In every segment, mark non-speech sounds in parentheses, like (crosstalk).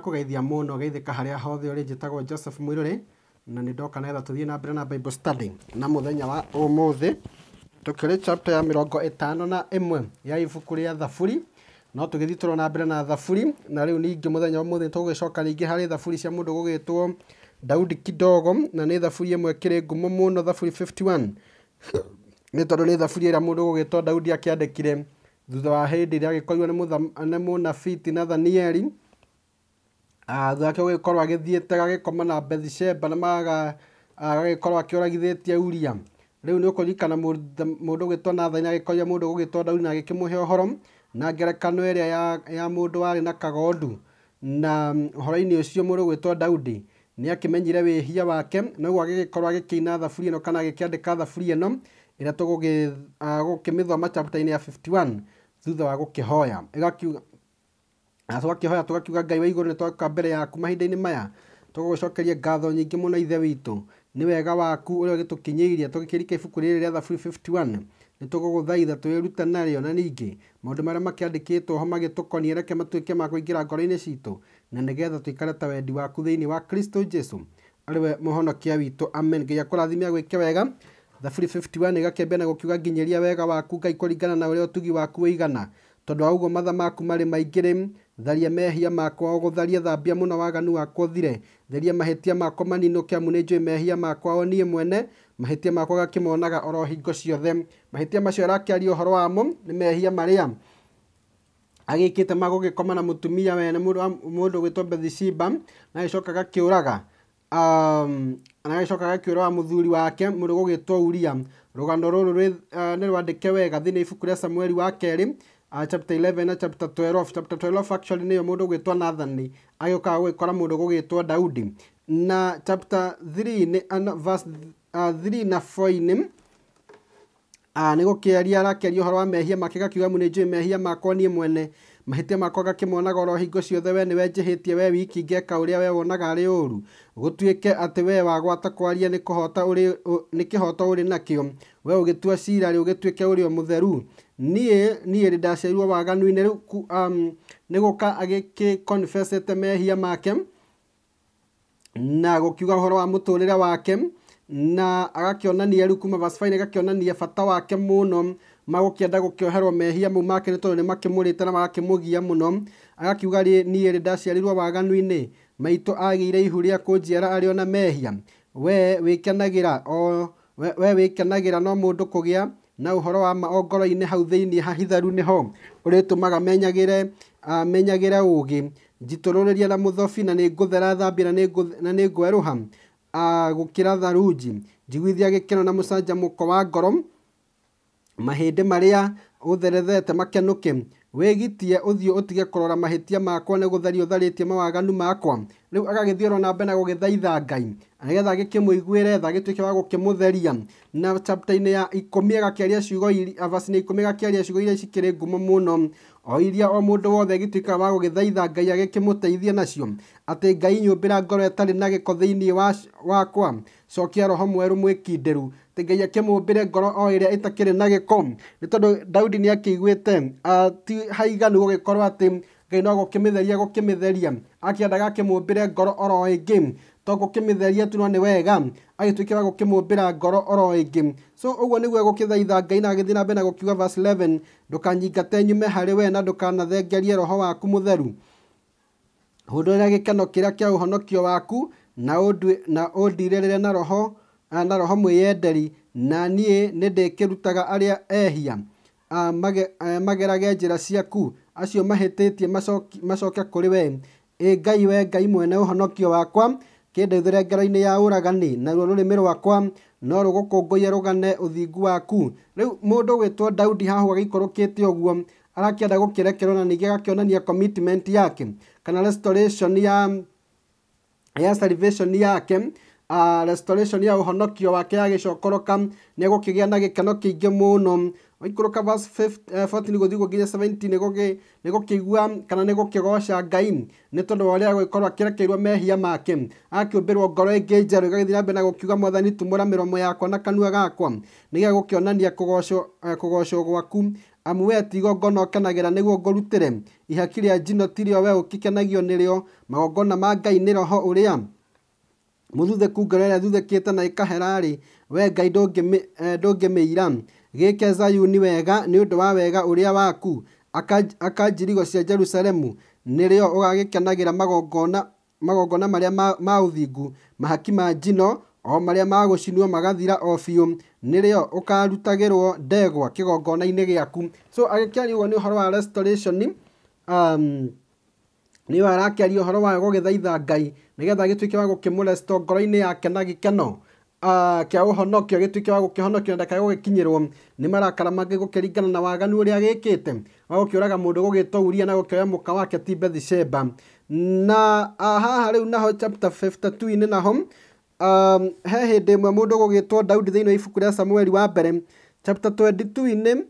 ndakũgeithia mũno geithĩka harĩa hothe ũrĩ njĩtagwo Joseph Mũirũrĩ na nĩ ndoka nĩgetha tũthiĩ na mbere na Bible study na mũthenya wa ũmũthĩ tũkĩrĩ chapter ya mĩrongo ĩtano na ĩmwe ya ibuku rĩa Thaburi no tũgĩthiĩ tũrona mbere na Thaburi na rĩu ningĩ mũthenya wa ũmũthĩ tũgũgĩcoka rĩngĩ harĩ Thaburi cia mũndũ gũgĩtwo Daudi Kidogo na nĩ Thaburi ĩmwe ĩkĩrĩ ngumo mũno Thaburi 51 (coughs) nĩ tondũ nĩ Thaburi ĩrĩa mũndũ gũgĩtwo Daudi akĩandĩkire thutha wa hĩndĩ ĩrĩa agĩkorirwo nĩ na Nathanieli agä thake gũgĩkorwo agĩthiĩte gagĩkoma na Bethisheba na maga agagĩkorwo akĩũragithĩtie Uriam rĩu nĩ ũkũririkana mũndũ ũgĩtwo Nathani agĩkoria mũndũ ũgũgĩtwo Daudi na må agĩkĩmũhe ũhoro na ngerekano ä rä a ya, må ndå warä na kagondu na å mm, horoinä ũhoro-inĩ ũcio mũndũ ũgwĩtwo Daudi menyire wä hia wake noguo agĩgĩkorwo agĩkĩina thaburia ĩno kana agĩkĩandĩka thaburia ĩno ĩrĩa tũgũkĩmĩthoma chapter-inĩ ya 51 thutha wa gå kä hoya na twakĩhoya tũgakiuga ngai wa igũrũ nĩ twagũka mbere yaku mahinda-inĩ maya tũgũgũcokeria ngatho nyingĩ mũno ithe witũ nĩ wega waku ũrĩa ũgĩtũkinyĩirie tũgĩkĩrika ibuku rĩrĩ rĩa thaburi 51 nĩ tũgũgũthaitha twĩrute narĩo na ningĩ maũndũ marĩa makĩandĩkĩtwo ho magĩtũkoniĩ reke matuĩke ma kũingĩra ngoro-inĩ citũ na nĩgetha tũikare ta wendi waku thĩinĩ wa kristo jesu arĩ we mũhonokia witũ amen ngai akũrathimia gwĩke wega thaburi 51 ĩgakĩambia na gũkiuga nginyĩria wega waku ngai kũringana na ũrĩa ũtugi waku wĩigana Tondũ wa matha maku marä maingĩ tharia mehia makwa o thambia thambia mũno waganu wakwa thire Theria mahĩtia makwa maninũke amu nĩnjũĩ mehia makwa o niĩ mwene, mahĩtia makwa ngakĩmonaga oro hingo ciothe. Mahĩtia macio å ũhoro wamo nĩ mehia marĩa agĩkĩte ma koma na mũtumia we nĩ mũndũ ũgwĩtwo Bathsheba, na å agakĩũraga, na agĩcoka agakĩũraga um, mũthuri wake mũndũ ũgũgĩtwo Uria. Rũgano rũrũ uh, nĩ rwandĩke wega thĩiniĩ wa ibuku Samueli wa kerĩ uh, chapter 11 na chapter 12 chapter 12 actually niyo yo må ndå gå two nathani agä å kaga gå kora må ndå gå daudi na chapter 3 nä verse uh, ah, 3 na 4 nä ah, nä gå kä aria arakäaria å horo wa mehia make gakiuga mu nä njå mehia makwa niä mwene mahätia makwa gakämonaga oro hingo ciothe we nä we njä we wiki ngeka å rä we wonaga ari uru gutuike ati tuä ke atä we wagwata kwaria nä kĩhoto å rĩ nakĩo we å gä tua cira rä å gä o må niä niä rä ndaciarirwo waganu-inä rä um, nä gå ka agä mehia make na gå kiuga å horo wa må tå rä re wake na agakionania rä u kuma vacibainä agakionania bata wake må no magåkĩenda gũkĩoherwo mehia mau make nĩ tondũ nĩ makĩmũrĩte na magakĩmũgia mũno agakiuga niĩ rĩ ndaciarirwo waganu-inĩ maitũ agĩire ihu rĩa kũnjiara arĩ ona mehia we wĩkenagĩra o we wĩkenagĩra no mũndũ kũgĩa na uhoro wa ma o ngoro-inĩ hau thĩiniĩ hahitharu nĩho ũrĩtũmaga menyagĩre menyagĩre ũũgĩ njitũrũrĩrie na mũthobi na nĩ ngũthera thambi na nĩ ngwerũha gũkĩra tharunji njiguithia gĩkeno na mũcanjamũko wa ngoro mahĩndĩ marĩa ũtherethete makenũke wegitie uthio utige kurora mahitia makwa nĩgũtharia ũtharĩtie mawaganu makwa. riu agagĩthiĩ oro na mbere na gũgĩthaitha Ngai nĩgetha gikimuiguire tha gĩtuĩke wa gukimutheria Na chapter inĩ ya ikũmi agakĩaria ciugo ah, verse inĩ ya ikũmi agakĩaria ciugo iria cikĩrĩ ngumo muno o iria o mundu wothe agĩtuĩkaga wa gugithaitha Ngai agikimuteithia nacio, atĩ Ngai nyumbira ngoro ĩtarĩ na gĩko thĩinĩ wakwa, cokia roho mweru mwikinderu atĩ ngai akĩmũmbĩre ngoro o ä rä a ĩrĩa ĩtakĩrĩ na gĩko nĩ tondũ daudi nĩ akĩiguĩte ti haiganu gũgĩkorwo atĩ ngai no gũkĩmĩtheria gũkĩmĩtheria akĩendaga akĩmũmbĩre ngoro oro ĩngĩ to gũkĩmĩtheria tu no nĩ wega agĩtuĩke wa gũkĩmũmbĩra ngoro oro ĩngĩ so ũguo nĩguo egũkĩthaitha ngai na agĩthiĩ na mbere na gũkiuga verse 11 ndũkanyingate nyume harä we na ndũkanathengerie roho waku må theru ndå rä a gä keno mũtheru hũndũrĩra kä a å honokio waku na å rä re na roho hamwe mwĩyenderi na rutaga arä a ehia magerage njĩra ciaku acio tie macoke kũrĩ we e Ngai we Ngai mwene honokio wakwa kĩndeithũre ngero-inĩ ya ũragani naruo mä rwakwa no gane å thingu waku ndå gwä two Daudi haha agĩikũrũkĩte ũguo arakĩenda gũkĩrekerwo na ningĩ agakĩonania commitment yake kana restoration ya ya salvation yake uh, restoration ya uhonokio wake ya gicokoroka ni egukigia na gikeno kiingi muno ikuruka verse eh, 14 guthigwo nginya 17 nigukigua kana nigukigoca ngai ni tondu wa uria agwikorwo akirekeirwo mehia make akiumbirwo ngoro ingi njerå igagithi na mbere na gukiuga mwathani tumura miromo yakwa na kanua gakwa nigetha gukionania kugocwo eh, gwaku amu we tigo ngona ũkenagĩra nĩguo ngũrutĩre ihaki rĩa njino tirĩo we ukikenagio nirio magongona ma ngai nĩ roho muthuthuku ngarera thuthekĩte na ĩkaherarĩ wee ngai ndũngĩmĩira eh, gĩĩke zayuni wega nĩ ũndũ wa wega å ũrĩa waku akanjirigo cia jerusalemu nä rä o å gagä kenagä ra magongona marä a ma å thingu mahaki ma njino o marä a ma gũcinwo magathira o biå nä rä o å karutagä rwo ndegwa kä kĩgongona-inĩ gĩaku so agĩkĩaria ũguo nĩ ũhoro wa restoration um, nä arakä nĩwe arakĩaria ũhoro wayo thaitha ngai nä getha gä tuä ke wa gå gũkĩmũresto ngoro-inĩ yake na gä kä a gĩkeno kĩa ũhonokio gĩtuĩke wa gũkĩhonokio na ndakae gũgĩkinyĩrwo nĩ marakara mangĩ ringana na waganu å rä a ũrĩa gĩkĩte wa gũkĩũraga mũndũ gũgĩtwo Uria na gũkĩoya mũka wake ti Bathsheba na haha rĩu naho chapter 52-inĩ naho he hĩndĩ ĩmwe mũndũ gũgĩtwo Daudi thĩinĩ wa ibuku rĩa Samueli wa mbere chapter 22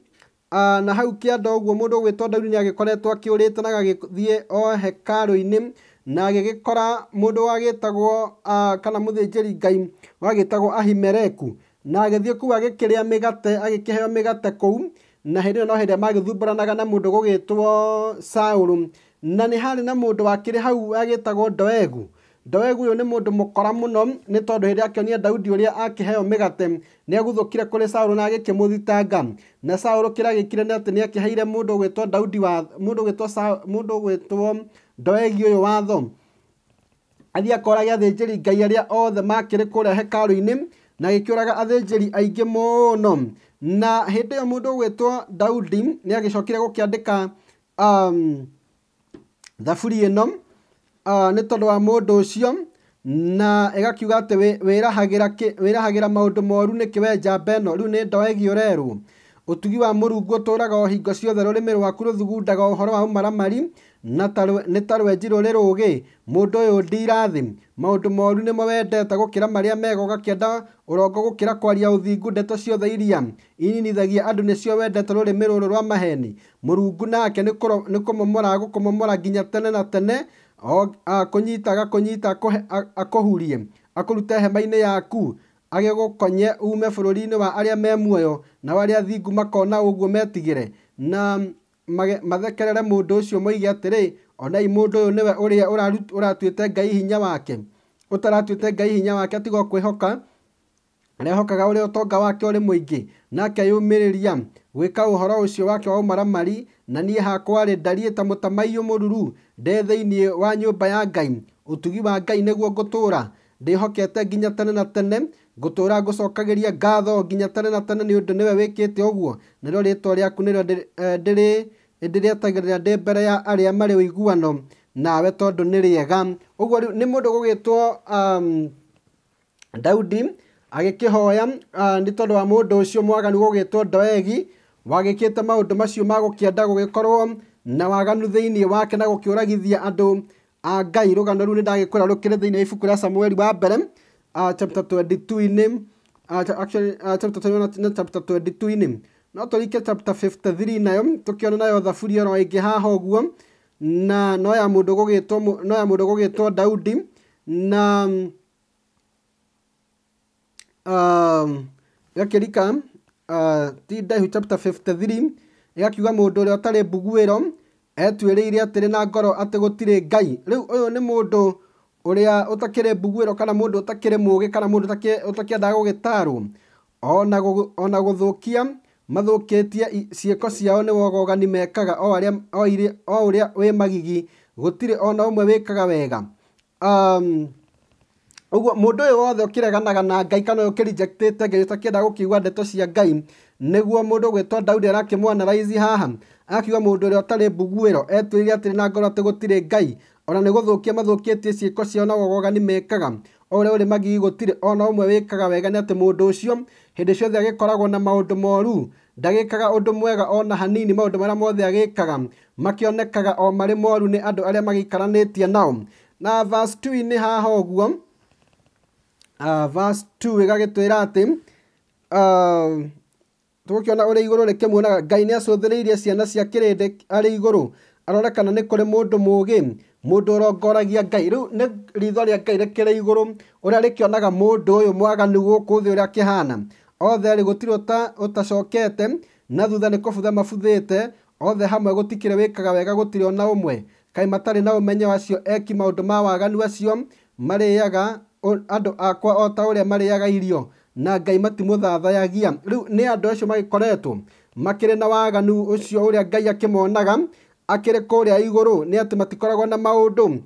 Ah, na hau kä å guo må ndå kĩanda ũguo mũndũ ũgwĩtwo Daudi nĩ agĩkoretwo akĩũrĩte na gagĩthiĩ o hekarå -inä na agä gä kora må agĩgĩkora mũndũ wagĩtagwo ah, kana må mũthĩnjĩri Ngai wagä tagwo ahimereku na agä thiä rä a mä agĩthiĩ kũu agĩkĩrĩa mĩgate agĩkĩheo mĩgate kũu na hä ndä ä yo no hä hĩndĩ magä magĩthumbũranaga na må ndå gå gä two ũgũgĩtwo rå na nä harä na må ndå wakä rä hau agä agĩtagwo Doegu Ndoegu ũyũ nĩ mũndũ mũkora mũno nĩ tondũ hĩndĩ akĩonia Daudi ũrĩa akĩheo mĩgate nĩ agũthũkire kũrĩ sauro na agĩkĩmũthitanga na Saũlũ kĩrĩa gĩkire nĩ atĩ nĩ akĩheire mũndũ ũgwĩtwo Daudi wa mũndũ ũgwĩtwo mũndũ ũgwĩtwo Ndoegi ũyũ watho athiĩ akorage athĩnjĩri Ngai arĩa othe makĩrĩ kũrĩa hekarũ ini na agĩkĩũraga athĩnjĩri aingĩ mũno na hĩndĩ ĩyo mũndũ ũgwĩtwo Daudi nĩ agĩcokire gũkĩandĩka um, thaburi ĩno Ah, nä tondå wa må ndå å cio na gakiuga atä wä rahagä ra maå ndå moru nä kä wenja no rä u nä ndoa å rerwo utugi wa murungu uturaga o hingo ciothe mä rwaku ruthugundaga uhoro wa na nä ta rwenji rå ndå å yå ndira maå ndå moru nĩmo wendete marä a mega ũgakĩenda kä ra kwaria ũthingu ndeto ciothe iria ininithagia andũ cio wendete rå rå rwa maheni rungu nake gå kå momora nginya tene na tene akũnyita agakũnyita akũhurie akũrute hema-inĩ yaku agĩgũkonye ume bũrũri-inĩ wa arĩa me muoyo nao arĩa thingu makona ũguo metigĩre na mathekerere mũndũ ũcio moige atĩrĩ onai mũndũ ũyũ nĩwe ũrĩa ũratuĩte Ngai hinya wake ũtaratuĩte Ngai hinya wake atiga o kwĩhoka arehokaga ũrĩa ũtonga wake ũrĩ mũingĩ nake eyũmĩrĩria gwĩka ũhoro ũcio wake wa ũmaramari na niĩ hakwa rĩ ndariĩ ta mũtamaiyũ mũruru ndĩ thĩinĩ wa mba ya Ngai tugi wa Ngai ra ndä hokete nginya tene na tene ngå cokagä ngatho nginya tene na tene nĩ ũndũ nĩwe wĩkĩte ũguo nĩrĩo rĩĩtwa rĩaku rä eh, ndĩrĩ ndĩrĩetagĩrĩra ndĩ mbere ya arĩa marĩ iguano nawe tondũ nĩ rĩega ũguo rĩu nĩ mũndũ gũgĩtwo um, Daudi hoya ah, nĩ tondå wa mũndũ ũcio mwaganu two Doegi wagĩkĩte maũndũ macio ma gũkĩenda korwo na waganu thĩinĩ wake na gũkĩũragithia andũ a ngai rũgano rũu nĩ ndagĩkwĩra rũkĩrĩ thĩinĩ wa ibuku rĩa samueli wa mbere uh, chapter 22-inĩ uh, actually uh, chapter 21 na chapter 22 no tũrike chapter 53 nayo tũkĩona nayo thaburi oro ĩngĩ haha guo na no ya mũndũ gũgĩtwo no ya mũndũ daudi na um, gakĩrika Ah, ti ndaihu chapter 53 ĩgakiuga mũndũ ũrĩa ũtarĩ mbuguĩro etuĩrĩire atĩrĩ na ngoro gå tirä Ngai rä a å takä rä mbuguä ro kana rä må gä kana gå gä tarwo ona gũthũkia mathũkĩtie ciĩko ciao nä wogogani mekaga o a wä magigi tirä ona wä kaga wega Uguo mundu uyu wothe ukireganaga na Ngai kana ukirejectete Ngai utakienda gukiigua ndeto cia Ngai niguo mundu gwitwo Daudi arakimwanaraizi haha akiuga mundu uria utari mbuguiro etwirire atiri na ngoro ati gutiri Ngai ona nä gå thå kia mathå kä tie ciäko ciao na gogogani mekaga o rä a å rä magii gå tirä ona å mwe wä kaga wega nä atä må ndå å cio hä ciothe agä na maå moru ndagä kaga å ndå mwega ona hanini maå ndå marä a mothe agä kaga makionekaga o marä moru nä andå arä a magä ikaranä nao na vas2 inä haha å verse 2 ĩgagĩtwĩra atĩ tũgũkĩona ũrĩ igũrũ rĩkĩ muonaga ngai nĩ acũthĩrĩirie ciana cia kĩrĩndĩ ari igũrũ arore kana nĩ mundu mugi mundu mũndũ ũrongoragia ngai rĩu nĩ ritho rĩa ngai rĩkĩrĩ igũrũ ũrĩa rĩkĩonaga mũndũ ũyũ mwaganu guku thi ũrĩa akĩhana othe rĩ gũtirĩ utacokete na thutha ni kũbutha mabuthĩte othe hamwe gutikire wĩkaga wega gũtirĩ ona umwe kai matari na umenye wacio eki maundu ma waganu acio marĩĩaga andå akwa o ta marä aga irio, na Ngai matimũthathaiyagia. Rĩu nä andå acio makä rä na waganu rä a Ngai akĩmonaga akĩrĩ kũrĩa igũrũ nĩ atĩ matikoragwo na maũndũ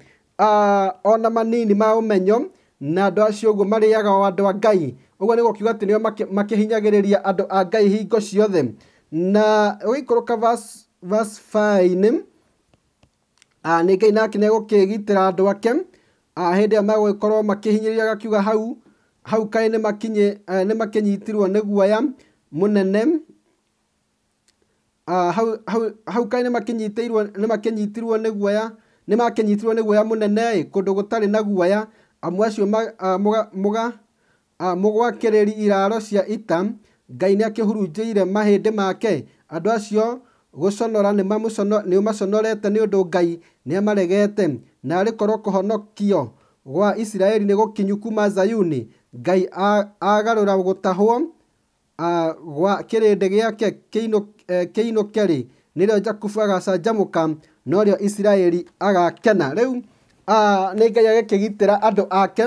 ona manini ma menyo na andå acio marä aga o andå a Ngai. Ũguo nĩ makä hinyagä rä ria andå a Ngai hingo ciothe. Na ũgĩikũrũka verse five-inĩ, Ngai nake gitä ra andå ake. Ah, hĩndĩ ĩyo megũgĩkorwo makĩhinyĩrĩria gakiuga hau hau kaĩ nĩ eh, makĩnyitirwo nĩ guoya mũnene ah, hau kaĩ nĩ makĩnyitirwo nĩ guoya nĩ makĩnyitirwo nĩ guoya mũnene kũndũ gũtarĩ na guoya amwe acio ah, mũgwakĩrĩri iraro cia ita Ngai nĩakĩhurunjĩire mahĩndĩ make andũ acio gũconora nĩ nä å ndå Ngai nä amaregete narĩ korwo honokio gwa Isiraeli gå kinyu kuma Zayuni Ngai gå tahwo gwa kĩrĩndĩ gĩake nä rä o Jakubu agacanjamũka norĩo Isiraeli agakena u nä Ngai ra andå ake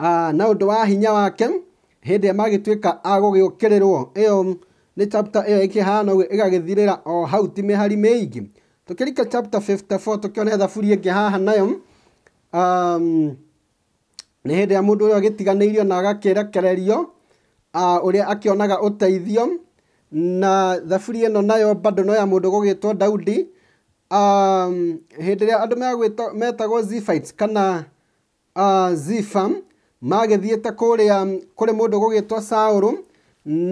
na ndå wa hinya wake kä rä rwo ä yo nä chapter ä yo ä kä hana å ĩgagĩthirä ra o hau ti mehari meigi mä ingä chapter 54 tå kä one thaburi ä ngä haha nayo um, nä hede ndä ya må ndå å na agakä rekererio uh, a akä onaga å teithio na thaburi ä no nayo bado no ya må ndå daudi um, hede ndä ä rä a andå metagwo ziphites kana uh, zifam magä thiä te kå rä a kå rä må ndå gå gä two saũrå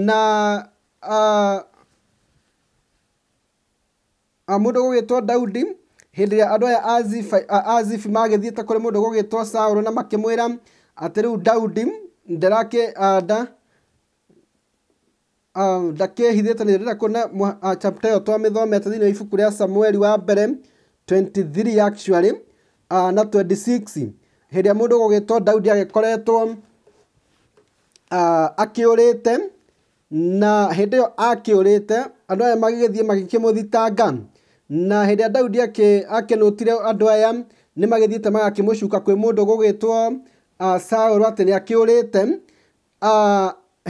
na Ah, ah, mũndũ ũgũgĩtwo Daudi hĩndĩ ĩrĩa andũ aya a Zifi magĩthiĩte kũrĩ mũndũ ũgũgĩtwo Saũlũ na makĩmwĩra atĩ rĩu Daudi ndarakĩ ah, ndakĩhithĩte nĩ ndĩrenda kuona chapter ĩyo twamĩthomete thĩinĩ wa ibuku rĩa Samueli wa mbere 23 actually na 26 hĩndĩ ĩrĩa mũndũ ũgũgĩtwo Daudi agĩkoretwo akĩũrĩte na hĩndĩ ĩyo akĩũrĩte andũ aya magĩgĩthiĩ thitanga na hĩndĩ ĩrĩa daudi akĩnũtire andũ aya nĩ magĩthiĩte magakĩmũcuka kwĩ mũndũ gũgĩtwo saũlũ atĩ nĩ akĩũrĩte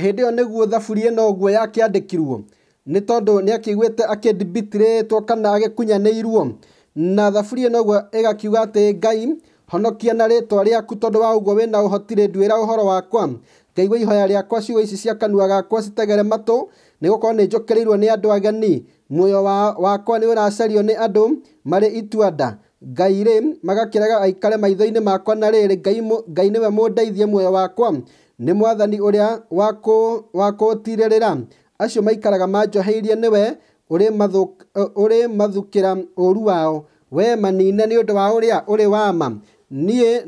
hĩndĩ ĩyo guo thaburi ĩno ũguo yakĩandĩkirwo nĩ tondũ ake dibitre to kana agĩkunyanĩirwo na thaburi ĩno ũguo ĩgakiuga atĩ ngai honokia na rĩtwa rĩaku tondũ wa ũguo wĩna ũhoti rĩ nduĩra ũhoro wakwa ngaigua ihoya rĩakwa ciugo ici cia kanua gakwa citegere matũ nĩ gũkorwo nĩ ni nĩ andũ ageni muoyo wakwa nĩ ũracario nĩ andũ marĩ itua nda ngai rĩ magakĩrega aikare maitho-inĩ makwa na rĩrĩ ngai nĩwe mũndeithie muoyo wakwa nĩ mwathani ũrĩa wa kũũtirĩrĩra acio maikaraga manjoheirie nĩwe ũrĩ mathukĩra ũũru wao we manine ni ũndũ wa ũrĩa ũrĩ wa ma niĩ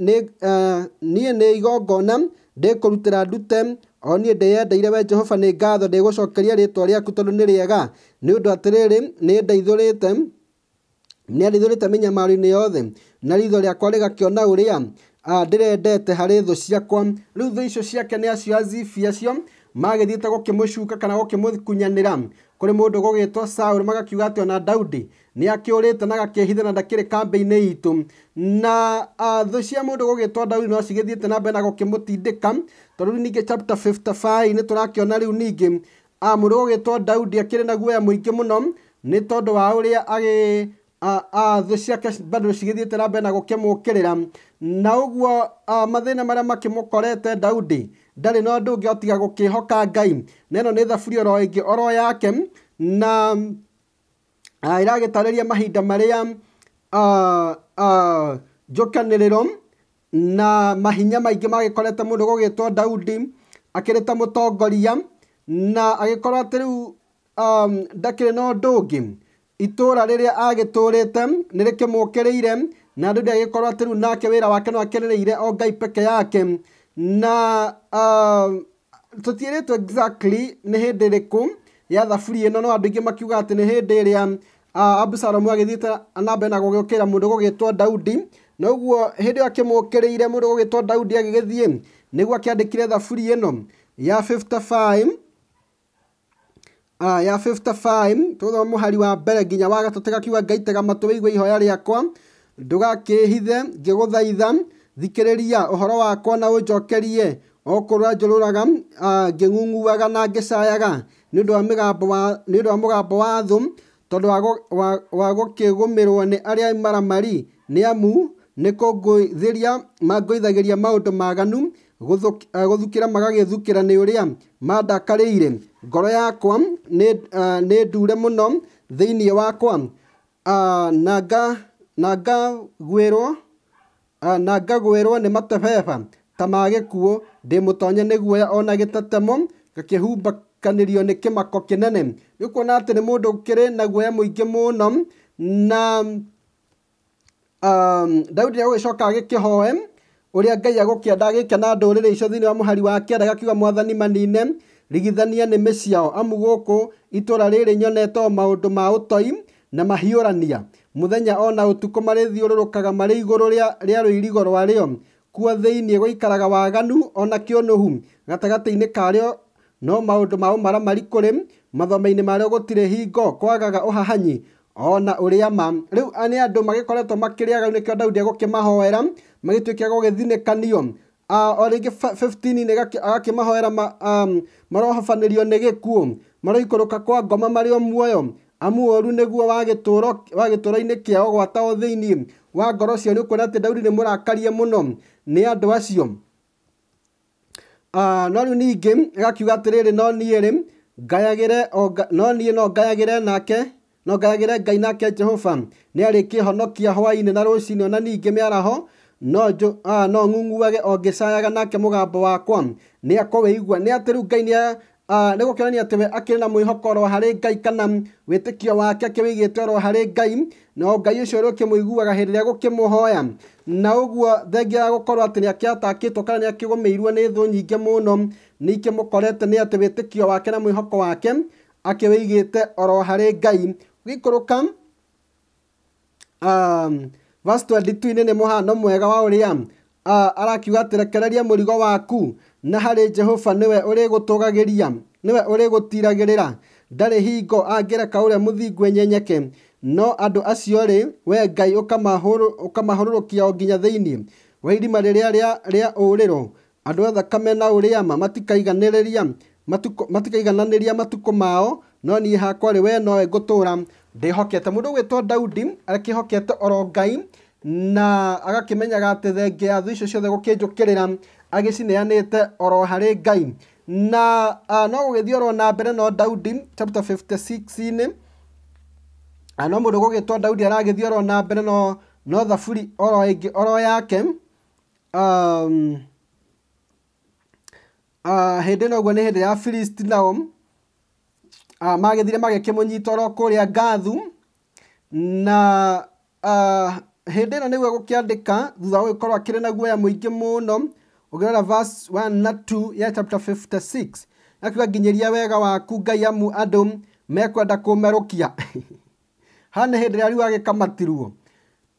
nĩ eh, igongona ndĩkũrutĩra ndute o niĩ ndĩyendeire wee jehova nĩ ngatho ndĩgũcokeria rĩtwa rĩaku tondũ nĩ rĩega nĩ ũndũ atĩrĩrĩ nĩ ndeithũrĩte te arĩithũrĩte mĩnyamaro-inĩ yothe na ritho rĩakwa rĩgakĩona ũrĩa ndĩrendete harĩ thũ ciakwa rĩu thu icio ciake nĩ acio azifi acio magĩthiĩte gũkĩmũcuka kana gũkĩmũkunyanĩra kũrĩ mũndũ ũgũgĩtwo saul magakiuga atĩ ona Daudi ni akiorete na gakähitha na ndakä rä kambä na thå cia må ndå gågätwa no cigä na mbere na gå kä må tindä ni tondå rä u ningä nä tå rakä ona rä u ningä må ndå gågätwo daudi akä na guya må muno ni tondu wa å rä a agä thå ciake bado cigä na bena gokimukirira na å guo mathä makimukorete marä a makä må korete daudi ndarä na å ndå å otiga gå ngai neno ni no thaburi oro ingi oro yake na iragĩtarĩria mahinda marĩa njũkanĩrĩro na mahinya maingĩ magĩkorete mũndũ gũgĩtwo Daudi akĩrĩ ta mũtongoria na agĩkorwo atĩ rĩu ndakĩrĩ na ũndũ ũngĩ itũũra rĩrĩa agĩtũũrĩte nĩ rĩkĩmũũkĩrĩire na Daudi agĩkorwo atĩ rĩu nake wĩra wake no akĩrĩrĩire o Ngai peke yake na tũtiĩrĩtwo exactly nĩ hĩndĩ ĩrĩkũ ya thaburia ĩno no andũ aingĩ makiuga atĩ nĩ hĩndĩ ĩrĩa Abusalomu agĩthiĩte na mbere na gũgĩũkĩra mũndũ gũgĩtwo Daudi na ũguo hĩndĩ ĩyo akĩmũkĩrĩire mũndũ gũgĩtwo Daudi agĩgĩthiĩ nĩguo akĩandĩkire thaburia ĩno ya 55 ya 55 tũthoma mũhari wa mbere nginya wa gatatũ gakiuga ngaitega matũ wĩigue ihoya rĩakwa ndũgakĩhithe ngĩgũthaitha thikĩrĩria ũhoro wakwa na ũnjokerie o kũrũa njũrũraga ngĩng'ung'uaga na ngĩcayaga nä å ndå wa må gambo wa thå tondå wa gå kä gå mä rwo nä arä a maramari nä amu nä kångåithäria mangåithagä ria maå ndå maganu gå eh, thukä ra magagä thukä ra nä å rä a mandakarä ire ngoro yakwa nä eh, ndure må no thä inä wakwa ah, na ngagwä rwo na ngagwä rwo nä matebeba ta magä kuo ndä må tonye nä guoya ona gä tetemo gakä humba kanirio nĩ kimako kinene nĩ ũkuona ati ni mundu ũkĩrĩ na guoya mũingĩ muno na um, Daudi nĩagũgĩcoka agĩkĩhoe ũrĩa Ngai agũkĩenda agĩkena ndũrĩrĩ icio thĩinĩ wa muhari wa kenda gakiuga Mwathani manine rigithania ni ciao amu gũkũ itũũra rĩrĩ nyonete maundu ma utoi na mahiũrania muthenya ona utuko ũtukũ marĩthiũrũrũkaga marĩ igũrũ rĩa rũirigo rio kuo thĩinĩ gũikaraga waganu ona kĩũnũhu gatagatĩ-inĩ karĩo no maũndũ mau mara mari kuri mathomo-inĩ marĩo gũtirĩ hingo, kwagaga uhahanyi ona ũrĩa ma. Rĩu nĩ andũ magĩkoretwo makĩrĩaga nĩkĩo Daudi agũkĩmahoera kanio a gũgĩthinĩkanio. O rĩngĩ fifteen-inĩ agakĩmahoera marohobanĩrio nĩ gĩkuũ, maroikũrũka kwa ngoma mari o muoyo, amu ũũru nĩguo wa gĩtũũro-inĩ kĩao o thĩinĩ wa ngoro cio ni ũkuona atĩ Daudi ni murakarie muno ni andũ acio. Ah, no rä u ningä agakiuga atä rä rä no niä rä ngayagä no niä no ngayagä re nake no ngayagä re ngai nake jehova nä arä kä honokia hwainä na rå cinä ona ningä mä araho no ah, no ng'ung'uage o cayaga nake må gambo wakwa nä igua nä atä rä u ngai Ah, nä gå kä onania atä we akä na mwä hoko oro harä ngai kana wä tä kio wake akä wä igä te ro harä ngai no ngai å cio rä å kä må iguaga hä rä ä gå kä må hoya na å guo thengia ya gå korwo atä nä akä atakä two kana nä akä gå mä irwo nä thå nyingä må no nä ikä må korete nä atä wä tä kio wake na mwä hoko wake akä wä igä te oro harä ngai gä kå rå ka ah, vastuandituinä nä må hano mwega wa å rä a arakiuga atä rekereria må rigo waku na hari jehova gutugagiria niwe uri gutiragirira ndarĩ hingo angĩreka ũrĩa mũthingu enyenyeke no andũ acio-rĩ wee ngai ũkamahũrũrũkia o nginya thĩinĩ wa irima rĩrĩa rĩa, rĩa ũũrĩro andũ a thakame na ũrĩa ma matikaiganĩrĩria matukũ matikaigananĩria matukũ mao no niĩ hakwa rĩ wee nowe ngũtũũra ndĩhokete mũndũ ũgwĩtwo daudi akĩhokete oro ngai na agakĩmenyaga atĩ thengia ya thũ icio ciothe gukinjukirira agicineanite oro hari ngai na uh, no gugithii oro na mbere no daudi chapter 56 ini ano no mundu gugitwa daudi aragithii oro na mbere no no thaburi oro ingi oro yake um, uh, ah, hindi noguo ni hindi ya filisti nao uh, magethire magäkämå oro kå rä a ngathu na uh, ah, hä ndä no nä guo gå kä andä ka thutha gå gä na guoya må ingä må no ũgĩrora verse 1 na 2 ya chapter 56 akiuga nginyiria wega waku ngai amu andũ mekwenda kũmerũkia (laughs) haha nĩ hĩndĩ ĩrĩa riu agĩkamatirwo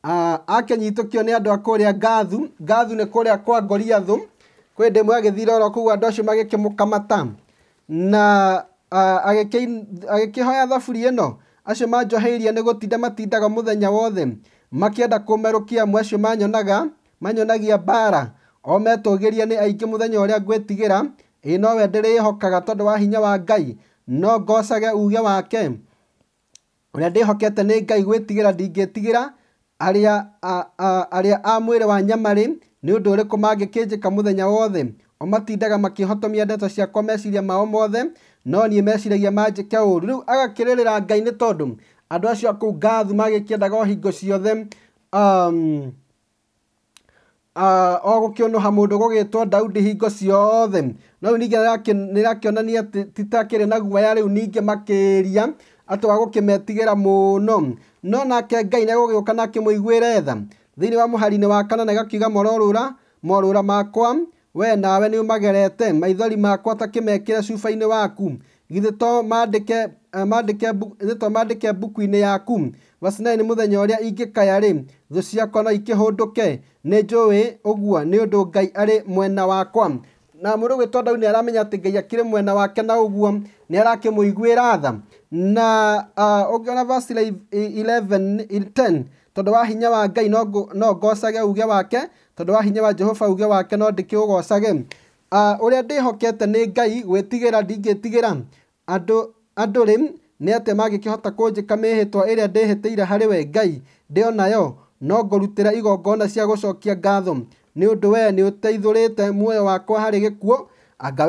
ah, akĩnyitũkio nĩ andũ a kũrĩa gathu gathu nĩ kũrĩa kwa goliathũ kwĩ ndĩmwe agĩthiĩ roro kũu andũ acio magĩkĩmũkamata na ah, agĩkĩhoya thaburi ĩno acio manjoheirie nĩ gũtinda matindaga muthenya wothe makienda kũmerũkia amwe acio manyonaga manyonagia mbaara O metũgĩria nĩ aingĩ mũthenya ũrĩa ngwĩtigĩra, ĩ nowe ndĩrĩĩhokaga tondũ wa hinya wa Ngai, no ngoocage uuge wake. Ũrĩa ndĩhokete nĩ Ngai gwĩtigĩra ndingĩĩtigĩra arĩa arĩa a mwĩrĩ wa nyamarĩ, nĩ ũndũ ũrĩkũ mangĩkĩnjĩka mũthenya wothe? O matindaga makĩhotomia ndeto ciakwa meciiria mao mothe, no niĩ meciragia manjĩke ũũru. Rĩu agakĩrĩrĩra Ngai nĩ tondũ andũ acio a kũu Gathu magĩkĩendaga o hingo ciothe um, Ah, o gũkĩũnũha mũndũ gũgĩtwo daudi hingo ciothe no rĩu ningĩ nĩ onania titakä rä na guoya rĩu ningĩ makĩria atĩ wa ra mũno no nake ngai nĩ egũgĩũka na akĩmũiguĩre tha iniä wa mũhari-inĩ wa kanana gakiuga morå ra makwa we nawe å magerete maithori makwa ta kĩmekĩre cuba-inĩ waku githä to mandä ke to mandĩke eh, mbuku inä yaku Wasnai nĩ mũthenya ũrĩa ingĩkaya rĩ, thũ ciakwa no ikĩhũndũke, nĩ njũĩ ũguo nĩ ũndũ Ngai arĩ mwena wakwa. Na mũrũgĩtwo Daudi nĩ aramenya atĩ Ngai akĩrĩ mwena wake na ũguo nĩ arakĩmũiguĩra tha. Na ũngĩona uh, verse 11, 10, tondũ wa hinya wa Ngai no ngocage uge wake, tondũ wa hinya wa Jehova uge wake no ndĩkĩũgocage. Uh, ũrĩa ndĩhokete nĩ Ngai, gwĩtigĩra ndingĩtigĩra andũ andũ rĩ nä atä kä hota kå njä ka mä hä nĩ atĩa mangĩkĩhota kũnjĩka mĩĩhĩtwa ĩrĩa ire harä we Ngai ndĩ onayo no ngũrutĩra igongona cia gå gũcokia ngatho nĩ ũndũ wee rä te muoyo wakwa harä gä gĩkuũ anga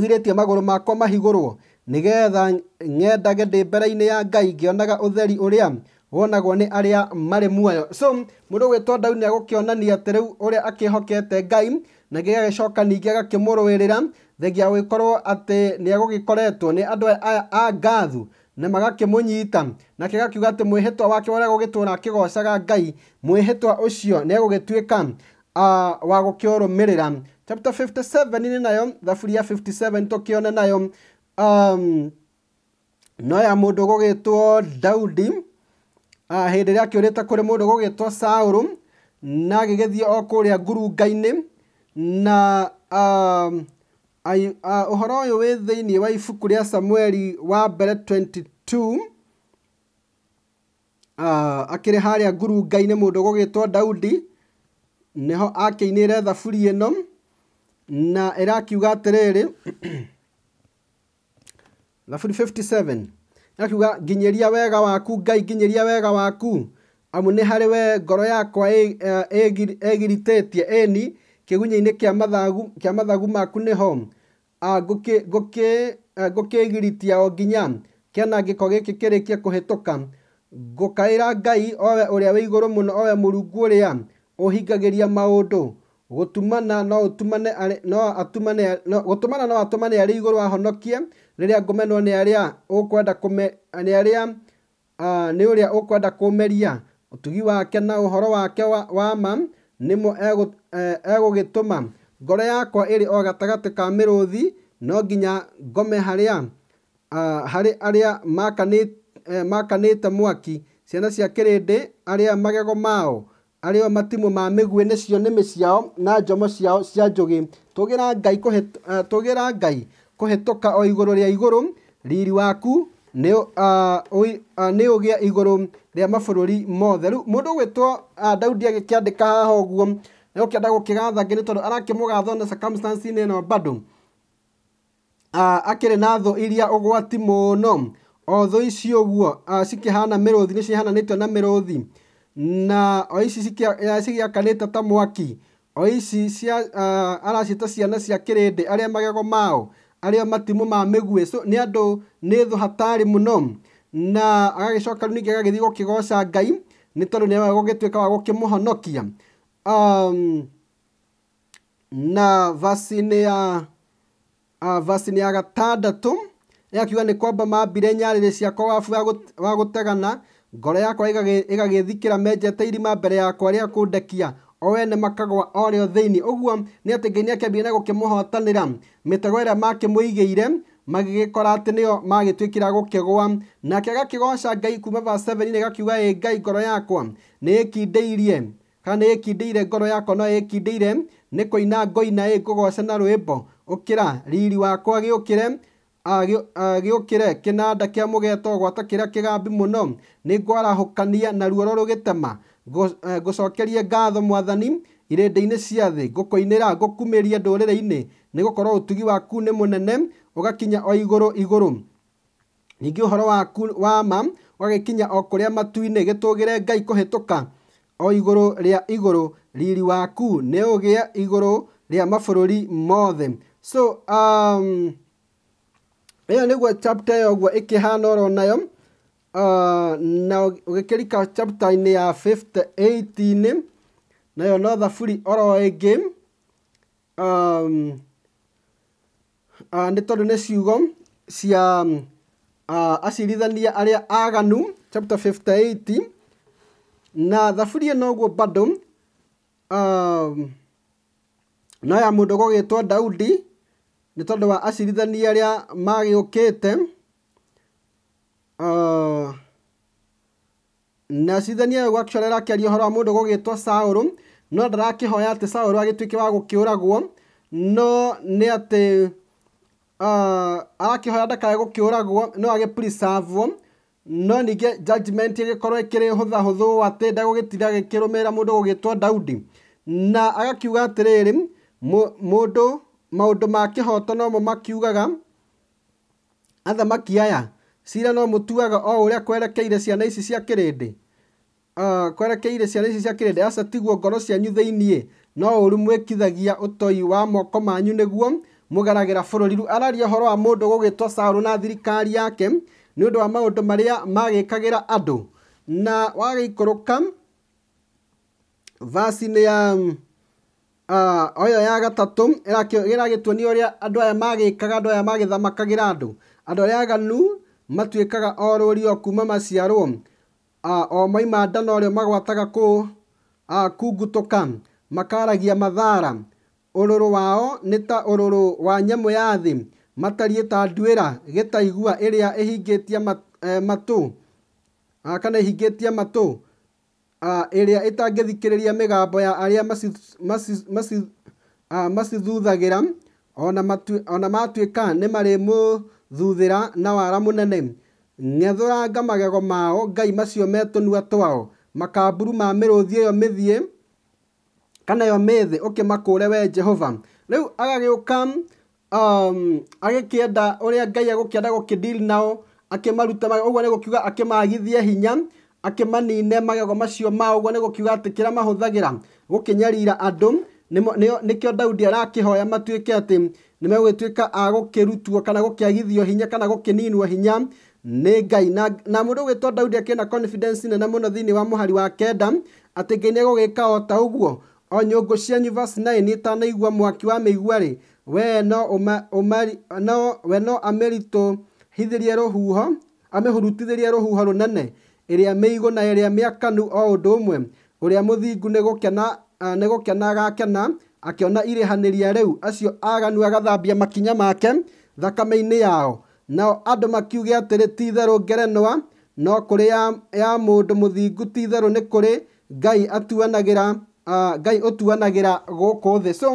girä tie magå rå makwa mahigũrwo nĩgeetha ng'endage ndĩ mbere-inĩ ya Ngai ngä onaga å ngĩonaga ũtheri a wonagwo nä nĩ arĩa marĩ muoyo so mũndũ ũgwĩtwo u å rä a akä hokete Ngai na gĩgagĩcoka rä ra thengia wa gwikorwo ati niegugikoretwo ni andu a ngathu na magakĩmũnyita nake gakiuga hä twa wake ra akä gocaga ngai mwĩhĩtwa ũcio nĩegũgĩtuĩka uh, wa gũkĩũrũmĩrĩra chapter 57 nĩ nayo thaburia 57 tũkĩone nayo um, no ya mũndũ gũgĩtwo daudi uh, hĩndĩ ĩrĩa akĩũrĩte kũrĩ mũndũ gũgĩtwo saũrũ na agĩgĩthiĩ o rä a ngurungainä na å horo å yå wä thä inä wa ibuku rä a sameri wa mbere 22 akä rä harä a nguru ngai nä må ndå gå gä two daudi näh akä inä re thaburi ä no na ä rakiuga atä rä rä thaburi ä rakiuga nginyä ria wega waku ngai nginyä ria wega waku amu nä harä we ngoro yakwa ä giritä tie äni kä gunya-inä kä a mathagu maku nä ho ngũkĩgiritiao eh, nginya ngä ko gä kä kä rä kie kå hä tå ka ngå kaä ra Ngai owe å rä a wä igå rå må no owe må rungu å rä a å hingagä ria maå ndå gå tumana no atumane gũtumana no arä igå rå ahonokie rä rä a ngå rĩrĩa ngũmenwo nĩ nä å rä a å kwenda kå meria å tugi wake na å horo wake wa ma nä mo egå eh, gä tå ma ngoro yakwa ĩrĩ o gatagatĩ ka mĩrũũthi no nginya ngome harĩa harĩ arĩa e, makanĩte mwaki ciana cia kĩrĩndĩ arĩa magego mao arĩo matimũ ma mĩguĩ nĩcio nĩmĩ ciao na njomo ciao cia njũgĩ tũgĩra ngai e, tũgĩra ngai kũhĩtũka o igũrũ rĩa igũrũ riri waku nĩ ũgĩa igũrũ rĩa mabũrũri mothe rĩu mũndũ ũgwĩtwo Daudi agĩkĩandĩka haha ũguo nä gå kä enda gå kä gathange nä tondå arakä må gatho na circumstance-inä ä no bado akä rä na thå iria å gwati må no o thå ici å guo cikä hana mä rå thi nä cihananä tio na mä rå thi na o ici cigä akanä te ta mwaki o ici cia araciä ciana cia kä rä ndä arä a magego mao arä a matimå ma mä guä nä andå nä thå hatarä må no na agagä coka rä ningä agagä thiä gå kä goca ngai nä tondå nä agå gä tuä ka wa gå kä må honokia um, na vaccine ya uh, vaccine ya gatandatå akiuga nä kwamba mambire nyarä ciakwa wabu wa gå tegana ngoro yakwa ĩgagĩthikĩra ega menjete irima mbere yakwa rĩa kũndekia o ene makagwa orĩo thĩinĩ ũguo nĩ atĩ ngai nĩ akĩambire na gũkĩmũhotanĩra mĩtego ĩrĩa makĩmũigĩire magĩgĩkora atĩ nĩo magĩtuĩkĩra gũkĩgwa nake agakĩgoca ngai kuma va 7 gakiuga ĩ ngai ngoro yakwa nĩ ĩkindĩirie kana nĩ ĩkindĩire ngoro yakwa no ĩkindĩire nĩ kũina ngoina ĩ ngũgoce na rwĩmbo ũkĩra riri wakwa gĩũkĩre gĩũkĩre kĩnanda kĩa mũgeeto gwata kĩrĩa kĩgambi mũno nĩ ngwarahũkania na ruoro rũgĩtema eh, ngũcokerie ngatho mwathani irĩndĩ-inĩ cia thĩ ngũkũinĩra ngũkumĩrie ndũrĩrĩ-inĩ nĩ gũkorwo ũtugi waku nĩ mũnene ũgakinya o igũrũ igũrũ ningĩ ũhoro waku wa ma ũgagĩkinya o kũrĩa matu-inĩ gĩtũgĩre ngai kũhĩtũka o igũrũ rĩa igũrũ riri waku nĩ ũgĩe igũrũ rĩa mabũrũri mothe so um, ĩyo nĩguo chapter ĩyo ũguo ĩkĩhana ũronayo uh, na ũgĩkĩrika chapter-inĩ ya 58 nayo no thaburi oro ĩngĩ um, uh, nĩ tondũ nĩ ciugo cia um, uh, acirithania arĩa aganu chapter 58 na thaburia noguo bado uh, no ya mundu two daudi nä tondå wa acirithania arä a magä å kä te uh, na acirithania ayo actually arakiaria uhoro wa two saå rå no ndarakä hoya atä saå ndarakihoya ati sauru agituike wa gå kä å ragwo no nä atä uh, arakä hoya ndakae gå kä å ragwo no agä preserve no ningä judgment ĩgĩkorwo ĩkĩrĩ hũtha hũthũ atĩ ndagũgĩtiga gĩkĩrũmĩrĩra mũndũ gũgĩtwo Daudi na agakiuga atĩrĩrĩ mũndũ maũndũ ma kĩhoto nomo makiugaga athamaki aya cira no mũtuaga o ũrĩa kwerekeire ciana ici cia kĩrĩndĩ uh, kwerekeire ciana ici cia kĩrĩndĩ aca tiguo ngoro cianyu thĩiniĩ no ũru mwĩkithagia ũtoi wa moko manyu nĩguo mũgaragĩra bũrũri araria ũhoro wa mũndũ gũgĩtwo Saũlũ na thirikari yake nä å ndå wa maå ndå marä a magä kagä ra andå na wagä ikå ka vacinä ya uh, oyo ya gatatå ä ragä tuonia å rä a andå aya magä kaga andå aya magä thamakagä ra andå andå arä a aganu matuä kaga o rå ri o kuma maciarwo uh, o moima ndana å rä a magwataga kå uh, kungutå ka makaragia mathara rå wao nä ta rå wa nyamå ya thä matariĩ ta nduĩra gĩtaigua ĩrĩa ĩhingĩtie eh, matũ ah, kana thikä rä ria mä gambo ya arĩa ah, ra ona må thuthä ra na wara mũnene. ranga magego mao ngai macio metå nua twao, makaburu ma yo mä thiä kana kä makå re we Jehova. å ka um, agĩkĩenda ũrĩa ngai agũkĩenda gũkĩdeal nao akĩmaruta ũguo nĩ gũkiuga akĩmagithie hinya akĩmanine magego macio mao ũguo nĩ gũkiuga mahuthagira kĩrĩa mahũthagĩra gũkĩnyarira andũ nĩkĩo daudi arakĩhoya matuĩke atĩ nĩ megũgĩtuĩka a gũkĩrutwo kana gũkĩagithio hinya kana gũkĩninwo hinya nĩ ngai na, na mũndũ ũgwĩtwo daudi akĩna confidence nene muno thĩinĩ wa muhari wa kenda ati ngai nĩ gũgĩka o ta ũguo o nyũngũ cia nyuvas naĩ nĩ itanaigua mwaki wa mĩigua rĩ we no amĩritũ hithĩrie rũhuho amĩhurutithĩrie rũhuho rũnene ĩrĩa mĩigũ na ĩrĩa mĩakanu o ũndũ ũmwe ũrĩa mũthingu nĩ gũkena agakena akĩona irĩhanĩria rĩu acio aaganu agathambia makinya make thakame-inĩ yao nao andũ makiuge atĩrĩ ti-itherũ ngerenwa no kũrĩ ya mũndũ mũthingu ti-itherũ nĩ kũrĩ Ngai ũtuanagĩra gũkũ thĩ so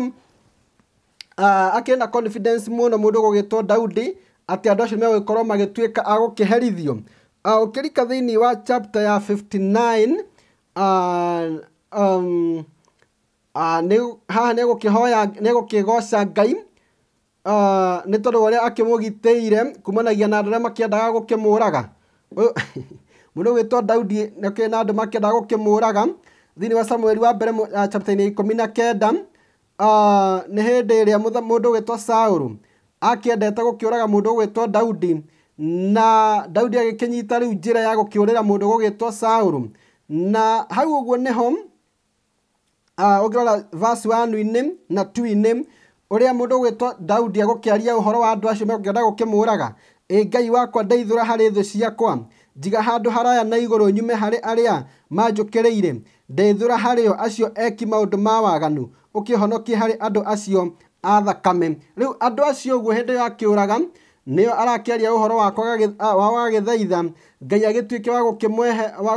Ah, akĩrĩ na confidence mũno mũndũ ũgũgĩtwo Daudi atĩ andũ acio megũgĩkorwo magĩtuĩka a gũkĩherithio ah, ũkĩrika thĩinĩ wa chapter ya 59 ah, um, haha nĩegũkĩhoya nĩegũkĩgoca Ngai nĩ tondũ ũrĩa akĩmũgitĩire kumanagia na andũ arĩa makĩendaga gũkĩmũraga (laughs) mũndũ ũgwĩtwo Daudi nĩakĩrĩ na andũ makĩendaga gũkĩmũraga thĩinĩ wa Samueli wa mbere chapter-inĩ ya ikũmi na kenda Ah, nä hä ndä ä rä a må ndå gwätwo saå akĩendete gũkĩũraga mũndũ ũgwĩtwo daudi na daudi agĩkĩnyita rĩu njĩra ya gũkĩũrĩra mũndũ gũgĩtwo saũlũ na hau ũguo nĩho ah, ũngĩrora vasi wanu-inĩ na tu-inĩ ũrĩa mũndũ ũgwĩtwo daudi agũkĩaria ũhoro wa andũ acio megũkĩenda gũkĩmũũraga ĩ ngai wakwa ndeithũra harĩ thũ ciakwa njiga handũ haraya na igũrũ nyume harĩ arĩa manjũkĩrĩire ndeithũra harĩo acio eki maũndũ ma waganu ũkĩhonokie harĩ andũ acio a thakame rĩu andũ acio ũguo hĩndĩ ĩyo akĩũraga nĩyo arakĩaria ũhoro wa gagĩthaitha ngai agĩtuĩke wa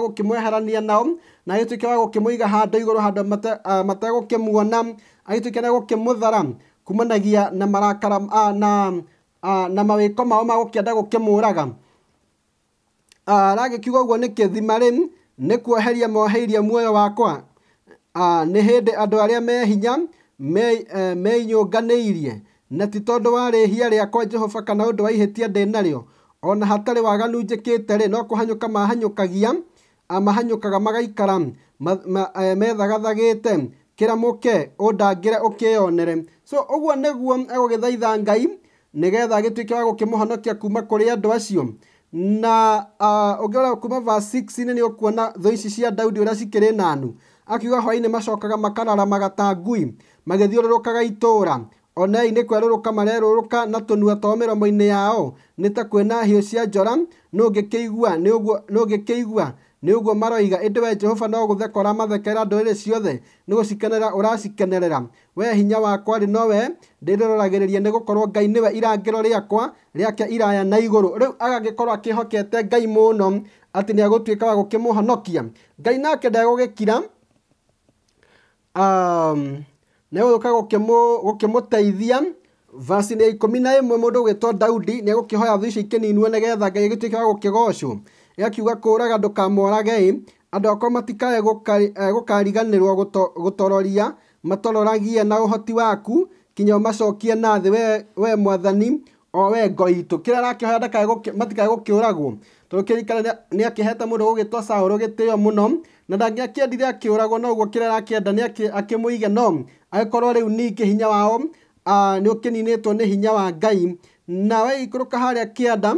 gũkĩmweherania nao na agĩtuĩke wa gũkĩmũiga handũ igũrũ handũ mategũkĩmuona agĩtuĩke na gũkĩmũthara kumanagia na marakara na na mawĩko mao ma gũkĩenda gũkĩmũraga aragĩkiuga ũguo nĩ kĩthima rĩ nĩ kuoheria moheirie muoyo wakwa nä hä ndä nĩ hĩndĩ andũ arĩa me hinya eh, meinyũnganĩirie na ti tondũ wa rä akwa Jehova kana å ũndũ wa ihĩtia narä narĩo ona hatarĩ waganu njĩkĩte rĩ no kagia mahanyå kaga magaikara methagathagä te kä må ke eh, å ndangä methagathagĩte å ũndangĩre ũkĩyonere so ũguo gä thaitha Ngai nä getha tuä ke wa gå kä må honokia kuma kå rä andå acio na ah, ũngĩrora kuma nä 6 nĩ ũkuona thũ ici cia Daudi å rä a cikä rä nanu akiuga hwaĩ-inĩ macokaga makararamaga ta ngui magĩthiũrũrũkaga itũũra onei nĩ kwerũrũka marerũrũka na tũnua twao mĩromo-inĩ yao nĩ ta kwĩna hiũ cia njora nũngĩkĩigua nũngĩkĩigua nĩ ũguo maroiga ĩndĩ wee jehova no gũtheka ũramathekera ndũrĩrĩ ciothe nĩ gũcikenerera ũracikenerera wee hinya wakwa rĩ nowe ndĩrĩroragĩrĩria nĩ gũkorwo ngai nĩwe irangĩro rĩakwa rĩake iraya na igũrũ rĩu agagĩkorwo akĩhokete ngai mũno atĩ nĩ egũtuĩka wa gũkĩmũhonokia ngai nake ndegũgĩkira Um, nä å ka gå kä må teithia vasi nä ikå na ä mwe må ndå gwä two daudi nä egå kä hoya thå icio ikä ninwo nä getha ngai gä tuä ke wa gå kä gocwo gäakiuga kå raga ndå kamorage andå akorwo matikae gå eh, kariganä rwo gå tororia matororagie na å hoti waku kinya å macokie na thä we, we mwathani o we ngo itå kä rä a arakä hoya matikae gå kä å ragwo tondå kä rikana nä akä hete må ndå gå gä two saå rå gä tä o må no na ndangĩakĩendire akĩũragwo na ũguo kĩrĩa arakĩenda nĩ akĩmũige no agĩkorwo rĩu ningĩ hinya wao ni neto ne hinya wa gai. na wei waikũrũka harĩa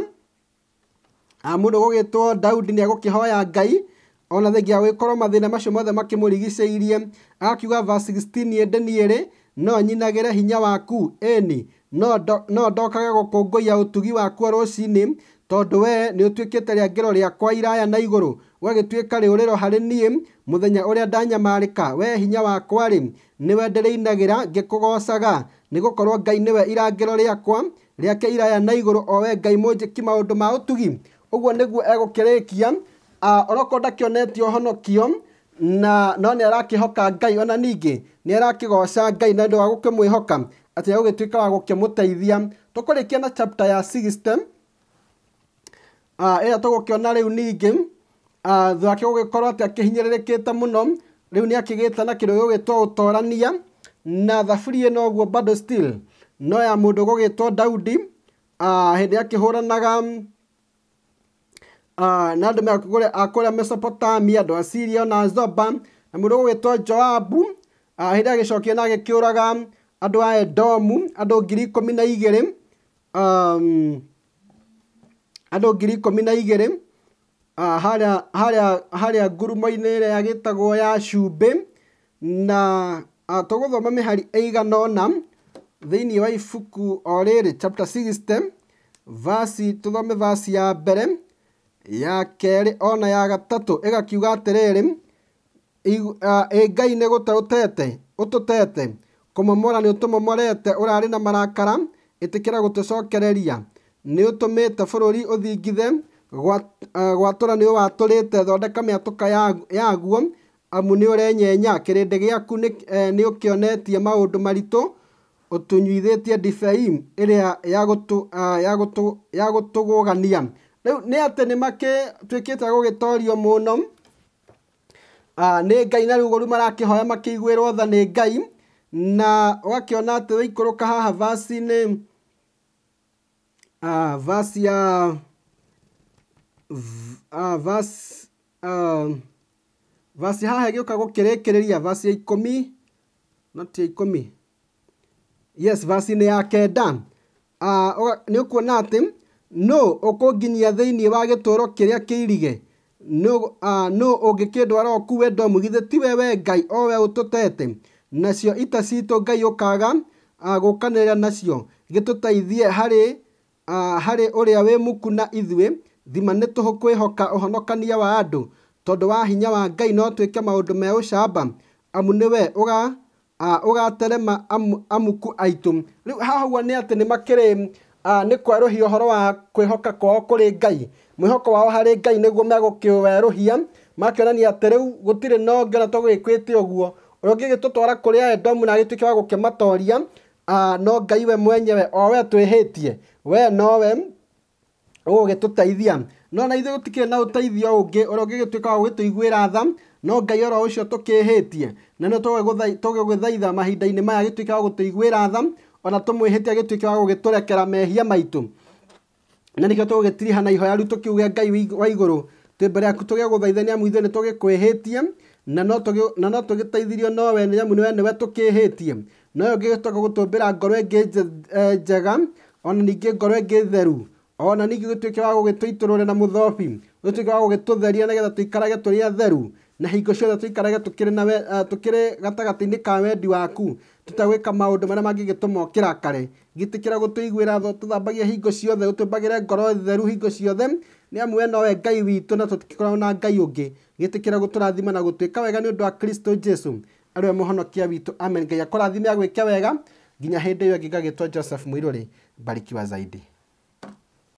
Mudo mũndũ ũgũgĩtwo Daudi ni hawa ya gai. ona koro madhina thengia gwĩkorwo mathĩna macio mothe makĩmũrigicĩirie agakiuga verse 16 ndeni ĩrĩ no nyina nyinagĩre hinya waku Eni. no do, ndokage gũkũngũiya ũtugi waku rũciinĩ tondũ wee ya gero rĩangĩro kwa iraya na igoro ũgagĩtuĩka rĩũrĩro harĩ niĩ mũthenya ũrĩa ndanyamarĩka we hinya wakwa rĩ nĩwe ndĩrĩinagĩra ngĩkũgoocaga nĩgũkorwo ngai nĩwe irangiro riakwa riake iraya na igũrũ o wee ngai mũnjĩki maũndũ ma ũtugi ũguo nĩguo egũkĩrĩkia oroko ndakĩonetie ũhonokio na no nĩ arakĩhoka ngai ona ningĩ nĩ arakĩgooca ngai na ũndũ wa gũkĩmwĩhoka atĩ egũgĩtuĩka wa gũkĩmũteithia tũkũrĩkia na chapter ya 6 60 ĩrĩa tũgũkĩona rĩu ningĩ Ah, gä korwo atä akä hinyä rä rä kä te må no rä u nä akä gä ta na kä two å torania na thaburia ĩno ũguo bado still no ya mũndũ gũgĩtwo Daudi ah, hĩndĩ akĩhũranaga ah, na andũ akũrĩa Mesopotamia andũ a Syria na Zoba na mũndũ gũgĩtwo Joabu agä agĩcokio na raga andå a Edomu andå ngiri ikũmi na igĩrĩ um, andũ ngiri mi na igä rä haria haria harĩa ngurumo nere ĩrĩa ĩgĩtagwo ya cumbĩ na tũgũthoma mĩhari ĩigana ũna thĩinĩ wa ifuku o rĩrĩ chapter 60 vasi tũthome vasi ya mbere ya kerĩ ona ya tete ĩgakiuga atĩrĩrĩ ĩ Ngai nĩ gũtaũtete ũtũtete kũmomora nĩ ũtũmomorete ũrarĩ na marakara ĩtĩkĩra gũtũcokereria nĩ ũtũmĩte bũrũri ũthingithe Eh, gwatũra nĩ watũrĩte thondeka ka yaguo amu onetie maå ndå maritå å tånyuithä tie maritũ ä eh, rä a ya tuä kä te gå gä torio må no ah, nä Ngai na rĩu ũru marakĩhoya makĩiguĩrwo tha nä Ngai na ũgakĩona atĩ waikũrũka haha vaci-inĩ ah, vaci ya gä å uh, verse uh, verse haha gĩũka gũkĩrĩkĩrĩria verse ya ikũmi not ya ikũmi yes verse nĩ ya kenda uh, nĩ ũkuona atĩ no ũkũnginyia thĩinĩ wa gĩtũũro kĩrĩa kĩirige no uh, ũngĩkĩndwara ũkuue ndomu githä tiwe we ngai o we ũtũtete nacio ita citå ngai å kaga uh, gå kanä rä ra nacio gä tå teithie gĩtũteithie harä å uh, rä a wä muku na ithuä thima nĩ tũhũ kwĩhoka ũhonokania wa andũ tondũ wa hinya wa Ngai no twĩke maũndũ me ũcamba amu nĩwe ũga ũgaterema amu, amuku aitũ rĩu haha ũguo nĩ atĩ nĩ makĩrĩ nĩ kwerũhia ũhoro wa kwĩhoka kwao kũrĩ Ngai mwĩhoko wao harĩ Ngai nĩguo megũkĩwerũhia makĩonania atĩ rĩu gũtirĩ na ũngĩ ona tũgwĩkĩte ũguo ũrĩa ũngĩgĩtũtwara kũrĩ Edomu na agĩtuĩke wa gũkĩmatoria no Ngai we mwenyewe o we twĩhĩtie we nowe ũgũgĩtũteithia no na ithuĩ gũtikĩrĩ na ũteithio ũngĩ ũrĩa ũngĩgĩtuĩka wa gũgĩtũiguĩra tha no ngai oro ũcio tũkĩhĩtie na nĩ tũgũgĩthaitha mahinda-inĩ maya agĩtuĩke wa gå tha ona tũmwĩhĩtie agĩtuĩke wa gũgĩtũrekera mehia maitũ na nĩkĩo tũgũgĩtiriha na ihoya rĩu tũkiuge ngai wa igũrũ twĩ mbere yaku tũgĩgũthaitha nĩ amu ithuĩ nĩ tũgĩkwĩhĩtie na no tũgĩteithirio nowe nĩ amu nĩwe nĩwe tũkĩhĩtie nowe ũngĩgĩtuĩka gũtũmbĩra ngoro ĩngĩ eh, njega ona ningĩ ngoro ngä theru ona ningä gä tuä ke wa gå gä tå itå rå re na må thobi gä tuä ke wa gå gä tå theria nä getha tå ikarage tå rä atheru na hingo ciothe tå ikarage tå eh, kä rä gatagatä-inä ka wendi waku tutagwä ka maå ndå marä a mangä gä tå mokä rakare gitä kä ra gå tå iguä ra tho tå thambagia hingo ciothe gå tå mbagä re ngoro theru hingo ciothe nä amu we nowe ngai witå na tå tikoragwo na ngai å ngä gä tä kä ra gå tå rathima na gå tuä ka wega nä å ndå wa kristo jesu arä we må honokia witå amen ngai akorathime agwä ke wega nginya hä ndä ä yo ngä ngagä two joseph mwirå rä wa zaidi